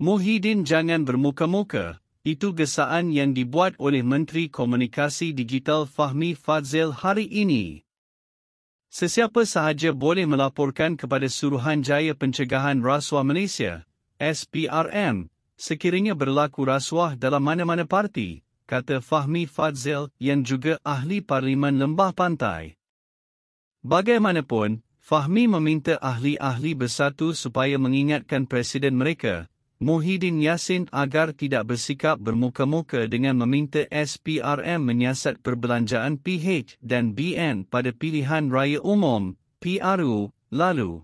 Muhyiddin jangan bermuka-muka, itu gesaan yang dibuat oleh Menteri Komunikasi Digital Fahmi Fadzil hari ini. Sesiapa sahaja boleh melaporkan kepada Suruhanjaya Pencegahan Rasuah Malaysia, SPRM, sekiranya berlaku rasuah dalam mana-mana parti, kata Fahmi Fadzil yang juga Ahli Parlimen Lembah Pantai. Bagaimanapun, Fahmi meminta ahli-ahli bersatu supaya mengingatkan Presiden mereka, Muhyiddin Yassin agar tidak bersikap bermuka-muka dengan meminta SPRM menyiasat perbelanjaan PH dan BN pada pilihan raya umum, PRU, lalu.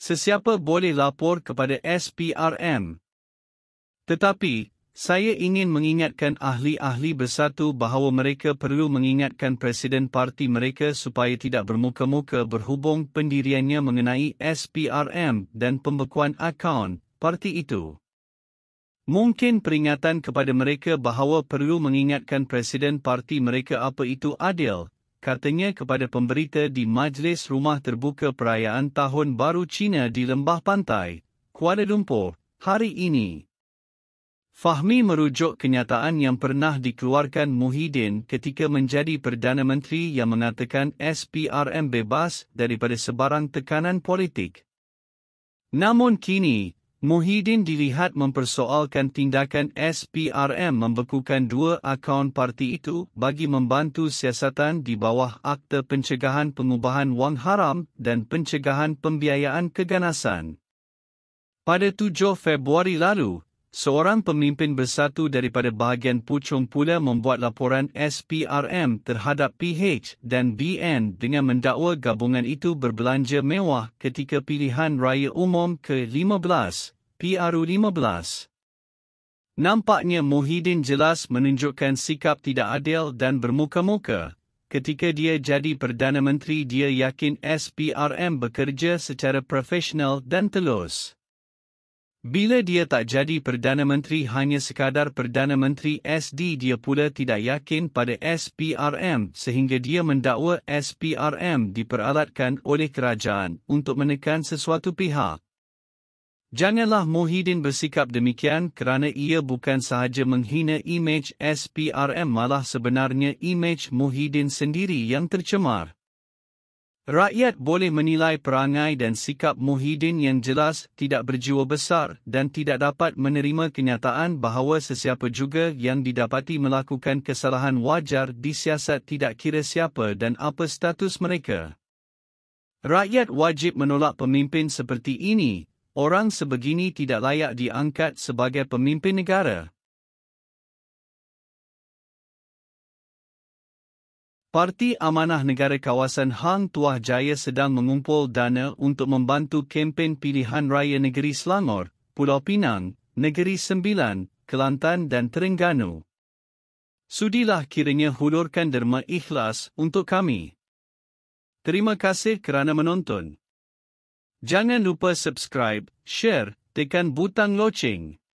Sesiapa boleh lapor kepada SPRM. Tetapi, saya ingin mengingatkan ahli-ahli bersatu bahawa mereka perlu mengingatkan Presiden Parti mereka supaya tidak bermuka-muka berhubung pendiriannya mengenai SPRM dan pembekuan akaun, parti itu. Mungkin peringatan kepada mereka bahawa perlu mengingatkan presiden parti mereka apa itu adil, katanya kepada pemberita di Majlis Rumah Terbuka Perayaan Tahun Baru Cina di Lembah Pantai, Kuala Lumpur, hari ini. Fahmi merujuk kenyataan yang pernah dikeluarkan Muhyiddin ketika menjadi Perdana Menteri yang mengatakan SPRM bebas daripada sebarang tekanan politik. Namun kini, Muhyiddin dilihat mempersoalkan tindakan SPRM membekukan dua akaun parti itu bagi membantu siasatan di bawah Akta Pencegahan Pengubahan Wang Haram dan Pencegahan Pembiayaan Keganasan. Pada 7 Februari lalu, seorang pemimpin bersatu daripada bahagian Puchong pula membuat laporan SPRM terhadap PH dan BN dengan mendakwa gabungan itu berbelanja mewah ketika pilihan raya umum ke-15, PRU-15. Nampaknya Muhyiddin jelas menunjukkan sikap tidak adil dan bermuka-muka. Ketika dia jadi Perdana Menteri dia yakin SPRM bekerja secara profesional dan telus. Bila dia tak jadi Perdana Menteri hanya sekadar Perdana Menteri SD dia pula tidak yakin pada SPRM sehingga dia mendakwa SPRM diperalatkan oleh kerajaan untuk menekan sesuatu pihak. Janganlah Mohidin bersikap demikian kerana ia bukan sahaja menghina imej SPRM malah sebenarnya imej Mohidin sendiri yang tercemar. Rakyat boleh menilai perangai dan sikap Muhyiddin yang jelas tidak berjiwa besar dan tidak dapat menerima kenyataan bahawa sesiapa juga yang didapati melakukan kesalahan wajar di siasat tidak kira siapa dan apa status mereka. Rakyat wajib menolak pemimpin seperti ini, orang sebegini tidak layak diangkat sebagai pemimpin negara. Parti Amanah Negara Kawasan Hang Tuah Jaya sedang mengumpul dana untuk membantu kempen pilihan raya negeri Selangor, Pulau Pinang, Negeri Sembilan, Kelantan dan Terengganu. Sudilah kiranya hulurkan derma ikhlas untuk kami. Terima kasih kerana menonton. Jangan lupa subscribe, share, tekan butang loceng.